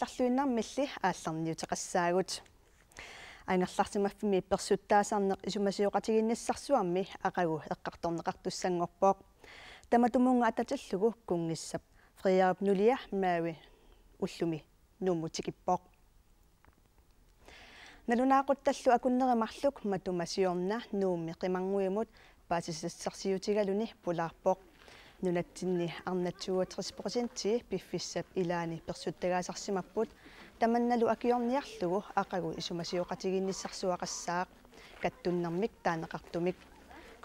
ларлуиннармилли аалларниутеқассаагут ангерлартимаффими персуттаасаарнеқ исумасиоқатигиннассарсуамми ақагу эққарторнеқартуссангорпоқ таматумунга ататаллугу кунгиссап фриарп нулия маави уллуми нуумутикиппоқ налунаақутталлу акуннеримарлук матумасиорна нуумми қимангуимут паасиссарсиутигалуни пулаарпоқ nhw'n edrych ni arna tŵw o tris brosinti bifis ap i lani bersiwt dega sarsi mabwyd. Da man nalw ag e, iorn ni allw ag agw isw mas iw gadig ni sarsi o agasar gadwn na dan ag agdw mig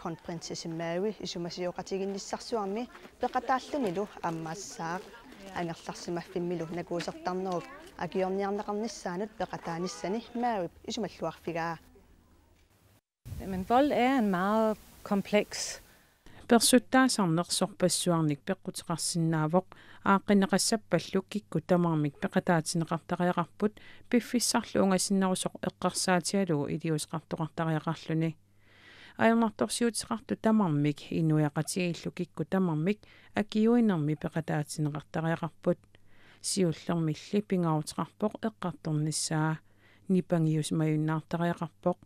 conprensi sy'n mewi isw mas iw gadig ni sarsi o allu milw am mas sar ang ma ffin milw na gwrs o'r ag iorn ni arna gan nisanwyd byr gada nisani mewi isw mas llwach fi ga. Men vold er en meget kompleks персуттаасарнерсорпассуарник пеккутеқарсинаавоқ ааққинеқассап паллуккикку тамармик пеқатаатинеқартариақарпут пиффиссарлу унгасиннерусоқ эққарсаатиалугу илиусеқартоқартариақарлуни аернарторсиутеқарту тамармик инуяқатигииллукикку тамармик акиуинерми пеқатаатинеқартариақарпут сиуллермилли пингаутеқарпоқ эққарторниссаа нипангиус маюннаартариақарпоқ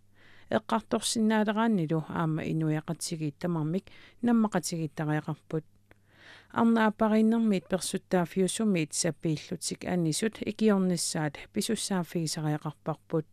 эққарторсинаалераанилу аама инуяқатсигиит тамармик наммақатсигиттариақарпут арнаапариннэрмит персуттаафиусуммит саппииллутсик аннисут икиорниссаат писуссаафигисариақарпарпут